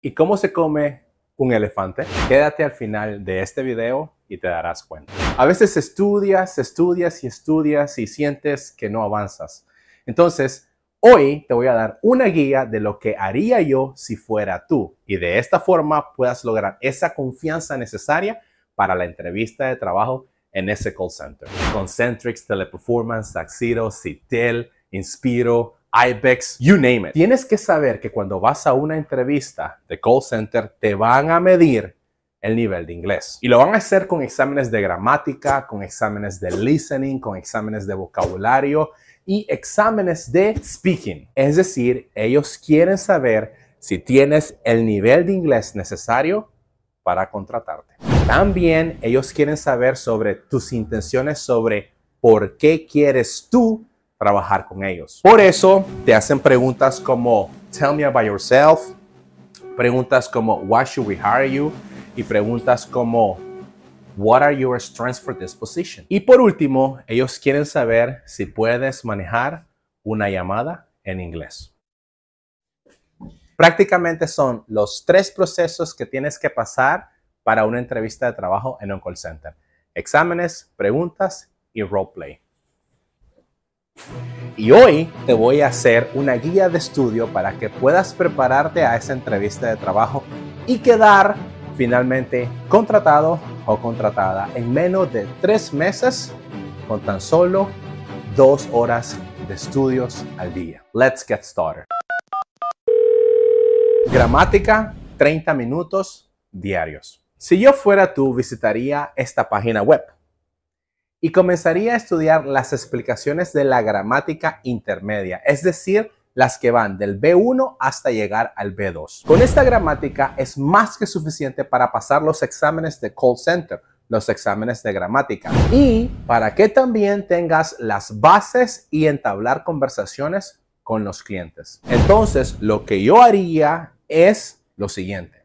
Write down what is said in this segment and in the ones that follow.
¿Y cómo se come un elefante? Quédate al final de este video y te darás cuenta. A veces estudias, estudias y estudias y sientes que no avanzas. Entonces, hoy te voy a dar una guía de lo que haría yo si fuera tú y de esta forma puedas lograr esa confianza necesaria para la entrevista de trabajo en ese call center. Concentrix, Teleperformance, Taxiro, Citel, Inspiro, IBEX, you name it. Tienes que saber que cuando vas a una entrevista de call center, te van a medir el nivel de inglés. Y lo van a hacer con exámenes de gramática, con exámenes de listening, con exámenes de vocabulario y exámenes de speaking. Es decir, ellos quieren saber si tienes el nivel de inglés necesario para contratarte. También ellos quieren saber sobre tus intenciones, sobre por qué quieres tú trabajar con ellos. Por eso te hacen preguntas como Tell me about yourself, preguntas como Why should we hire you? y preguntas como What are your strengths for this position? Y por último, ellos quieren saber si puedes manejar una llamada en inglés. Prácticamente son los tres procesos que tienes que pasar para una entrevista de trabajo en un call center. Exámenes, preguntas y roleplay. Y hoy te voy a hacer una guía de estudio para que puedas prepararte a esa entrevista de trabajo y quedar finalmente contratado o contratada en menos de tres meses con tan solo dos horas de estudios al día. Let's get started. Gramática, 30 minutos diarios. Si yo fuera tú, visitaría esta página web y comenzaría a estudiar las explicaciones de la gramática intermedia, es decir, las que van del B1 hasta llegar al B2. Con esta gramática es más que suficiente para pasar los exámenes de call center, los exámenes de gramática y para que también tengas las bases y entablar conversaciones con los clientes. Entonces, lo que yo haría es lo siguiente.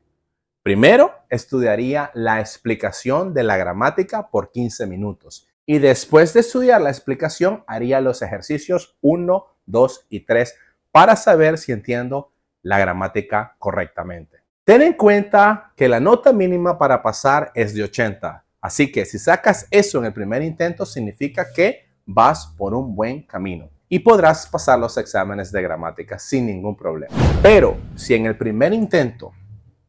Primero, estudiaría la explicación de la gramática por 15 minutos y después de estudiar la explicación haría los ejercicios 1, 2 y 3 para saber si entiendo la gramática correctamente. Ten en cuenta que la nota mínima para pasar es de 80, así que si sacas eso en el primer intento significa que vas por un buen camino y podrás pasar los exámenes de gramática sin ningún problema. Pero si en el primer intento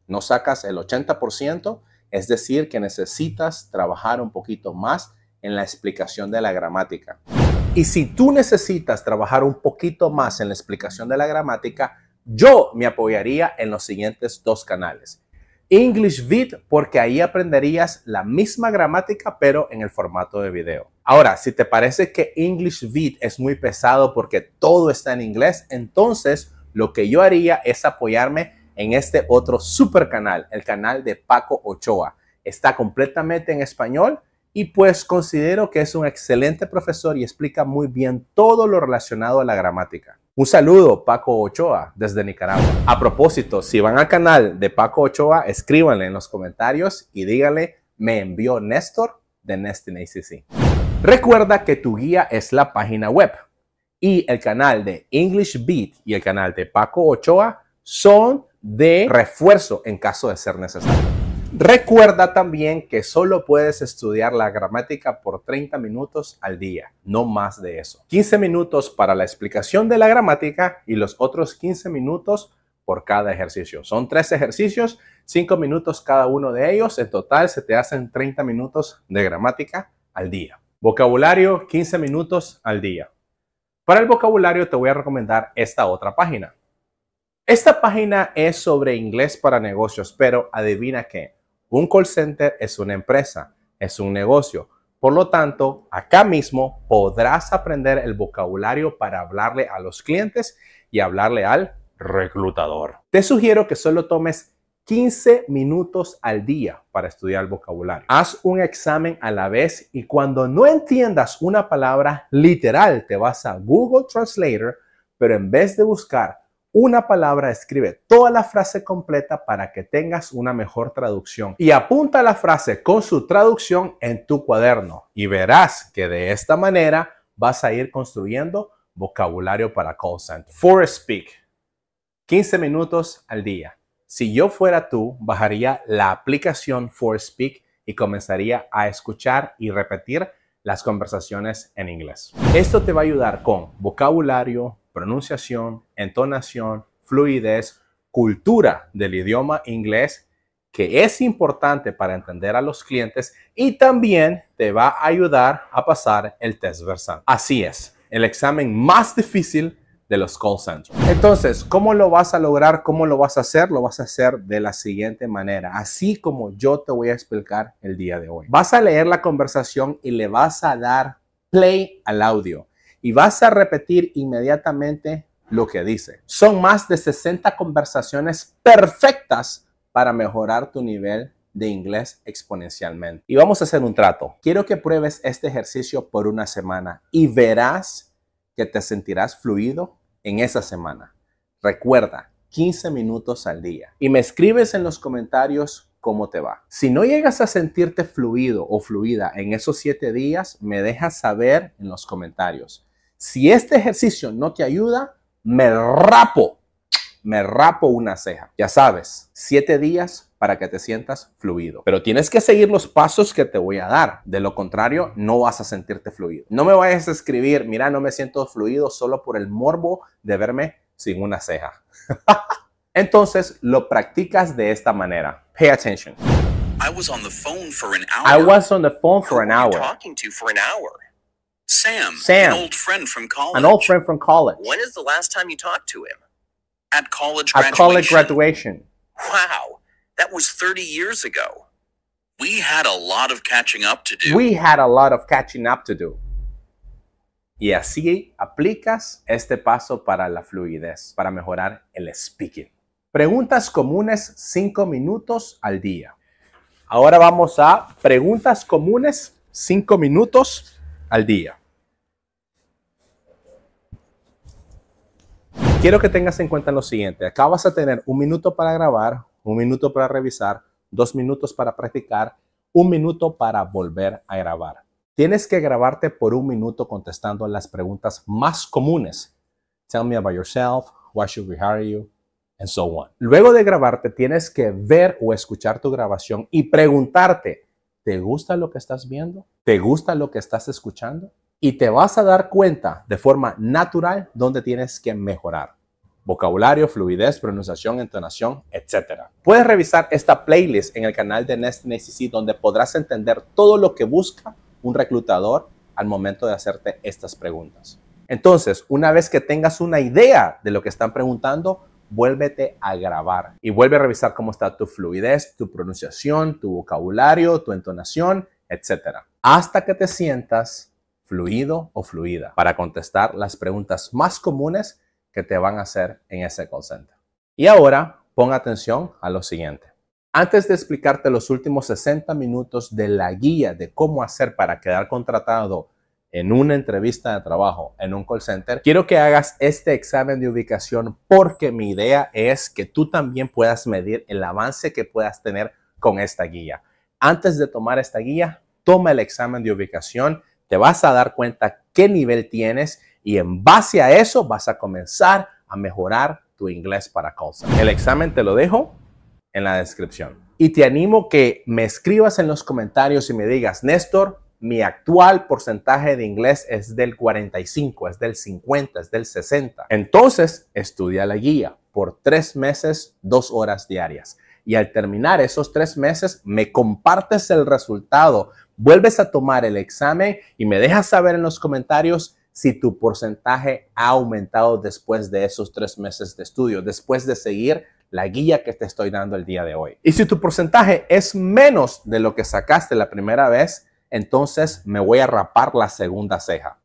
no sacas el 80%, es decir, que necesitas trabajar un poquito más en la explicación de la gramática. Y si tú necesitas trabajar un poquito más en la explicación de la gramática, yo me apoyaría en los siguientes dos canales. English Vid, porque ahí aprenderías la misma gramática, pero en el formato de video. Ahora, si te parece que English Vid es muy pesado porque todo está en inglés, entonces lo que yo haría es apoyarme en este otro super canal, el canal de Paco Ochoa. Está completamente en español y pues considero que es un excelente profesor y explica muy bien todo lo relacionado a la gramática. Un saludo, Paco Ochoa, desde Nicaragua. A propósito, si van al canal de Paco Ochoa, escríbanle en los comentarios y díganle, me envió Néstor de Nestin ACC. Recuerda que tu guía es la página web y el canal de English Beat y el canal de Paco Ochoa son de refuerzo en caso de ser necesario. Recuerda también que solo puedes estudiar la gramática por 30 minutos al día, no más de eso. 15 minutos para la explicación de la gramática y los otros 15 minutos por cada ejercicio. Son tres ejercicios, 5 minutos cada uno de ellos. En total se te hacen 30 minutos de gramática al día. Vocabulario, 15 minutos al día. Para el vocabulario te voy a recomendar esta otra página. Esta página es sobre inglés para negocios, pero adivina qué un call center es una empresa, es un negocio. Por lo tanto, acá mismo podrás aprender el vocabulario para hablarle a los clientes y hablarle al reclutador. Te sugiero que solo tomes 15 minutos al día para estudiar el vocabulario. Haz un examen a la vez y cuando no entiendas una palabra literal, te vas a Google Translator, pero en vez de buscar una palabra, escribe toda la frase completa para que tengas una mejor traducción y apunta la frase con su traducción en tu cuaderno y verás que de esta manera vas a ir construyendo vocabulario para call center. For speak, 15 minutos al día. Si yo fuera tú, bajaría la aplicación For speak y comenzaría a escuchar y repetir las conversaciones en inglés. Esto te va a ayudar con vocabulario, pronunciación, entonación, fluidez, cultura del idioma inglés que es importante para entender a los clientes y también te va a ayudar a pasar el test versal Así es, el examen más difícil de los call centers. Entonces, ¿cómo lo vas a lograr? ¿Cómo lo vas a hacer? Lo vas a hacer de la siguiente manera, así como yo te voy a explicar el día de hoy. Vas a leer la conversación y le vas a dar play al audio y vas a repetir inmediatamente lo que dice. Son más de 60 conversaciones perfectas para mejorar tu nivel de inglés exponencialmente. Y vamos a hacer un trato. Quiero que pruebes este ejercicio por una semana y verás que te sentirás fluido en esa semana. Recuerda, 15 minutos al día. Y me escribes en los comentarios cómo te va. Si no llegas a sentirte fluido o fluida en esos 7 días, me dejas saber en los comentarios. Si este ejercicio no te ayuda, me rapo, me rapo una ceja. Ya sabes, siete días para que te sientas fluido. Pero tienes que seguir los pasos que te voy a dar. De lo contrario, no vas a sentirte fluido. No me vayas a escribir, mira, no me siento fluido solo por el morbo de verme sin una ceja. Entonces, lo practicas de esta manera. Pay attention. I was on the phone for an hour. I was on the phone for an hour. Talking to for an hour. Sam. Sam. An old friend from college. An old friend from college. When is the last time you talked to him? At college graduation. At college graduation. Wow. That was 30 years ago. We had a lot of catching up to do. We had a lot of catching up to do. Y así aplicas este paso para la fluidez, para mejorar el speaking. Preguntas comunes cinco minutos al día. Ahora vamos a preguntas comunes cinco minutos día. Quiero que tengas en cuenta lo siguiente. Acabas de tener un minuto para grabar, un minuto para revisar, dos minutos para practicar, un minuto para volver a grabar. Tienes que grabarte por un minuto contestando las preguntas más comunes. Tell me about yourself, why should we hire you, and so on. Luego de grabarte, tienes que ver o escuchar tu grabación y preguntarte, ¿te gusta lo que estás viendo? ¿Te gusta lo que estás escuchando? Y te vas a dar cuenta de forma natural dónde tienes que mejorar. Vocabulario, fluidez, pronunciación, entonación, etc. Puedes revisar esta playlist en el canal de Nest NCC donde podrás entender todo lo que busca un reclutador al momento de hacerte estas preguntas. Entonces, una vez que tengas una idea de lo que están preguntando, vuélvete a grabar y vuelve a revisar cómo está tu fluidez, tu pronunciación, tu vocabulario, tu entonación etcétera, Hasta que te sientas fluido o fluida para contestar las preguntas más comunes que te van a hacer en ese call center. Y ahora pon atención a lo siguiente. Antes de explicarte los últimos 60 minutos de la guía de cómo hacer para quedar contratado en una entrevista de trabajo, en un call center, quiero que hagas este examen de ubicación porque mi idea es que tú también puedas medir el avance que puedas tener con esta guía. Antes de tomar esta guía, toma el examen de ubicación, te vas a dar cuenta qué nivel tienes y en base a eso vas a comenzar a mejorar tu inglés para causa El examen te lo dejo en la descripción. Y te animo que me escribas en los comentarios y me digas, Néstor, mi actual porcentaje de inglés es del 45, es del 50, es del 60. Entonces, estudia la guía por tres meses, dos horas diarias y al terminar esos tres meses me compartes el resultado, vuelves a tomar el examen y me dejas saber en los comentarios si tu porcentaje ha aumentado después de esos tres meses de estudio, después de seguir la guía que te estoy dando el día de hoy. Y si tu porcentaje es menos de lo que sacaste la primera vez, entonces me voy a rapar la segunda ceja.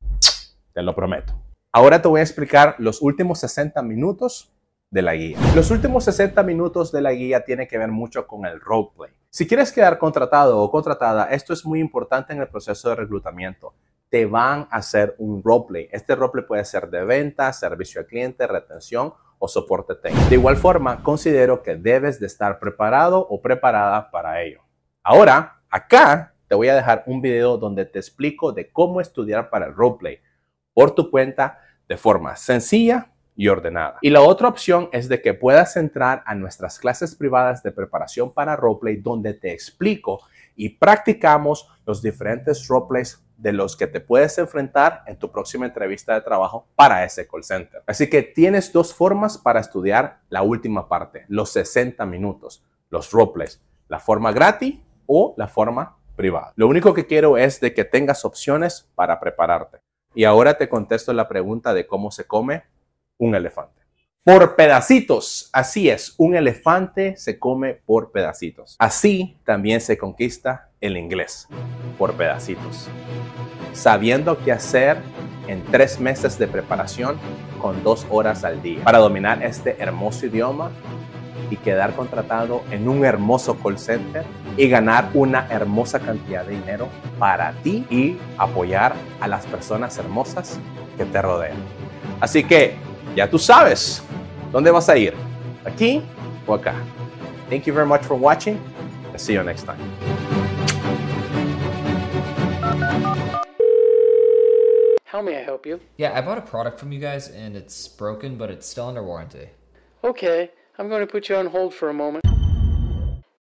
Te lo prometo. Ahora te voy a explicar los últimos 60 minutos de la guía. Los últimos 60 minutos de la guía tiene que ver mucho con el roleplay. Si quieres quedar contratado o contratada, esto es muy importante en el proceso de reclutamiento. Te van a hacer un roleplay. Este roleplay puede ser de venta, servicio al cliente, retención o soporte técnico. De igual forma, considero que debes de estar preparado o preparada para ello. Ahora, acá te voy a dejar un video donde te explico de cómo estudiar para el roleplay por tu cuenta de forma sencilla y ordenada. Y la otra opción es de que puedas entrar a nuestras clases privadas de preparación para roleplay donde te explico y practicamos los diferentes roleplays de los que te puedes enfrentar en tu próxima entrevista de trabajo para ese call center. Así que tienes dos formas para estudiar la última parte, los 60 minutos, los roleplays, la forma gratis o la forma privada. Lo único que quiero es de que tengas opciones para prepararte. Y ahora te contesto la pregunta de cómo se come un elefante. Por pedacitos, así es, un elefante se come por pedacitos. Así también se conquista el inglés, por pedacitos. Sabiendo qué hacer en tres meses de preparación con dos horas al día para dominar este hermoso idioma y quedar contratado en un hermoso call center y ganar una hermosa cantidad de dinero para ti y apoyar a las personas hermosas que te rodean. Así que ya tú sabes dónde vas a ir, aquí o acá. Thank you very much for watching. I'll see you next time. How may I help you? Yeah, I bought a product from you guys and it's broken, but it's still under warranty. Okay, I'm going to put you on hold for a moment.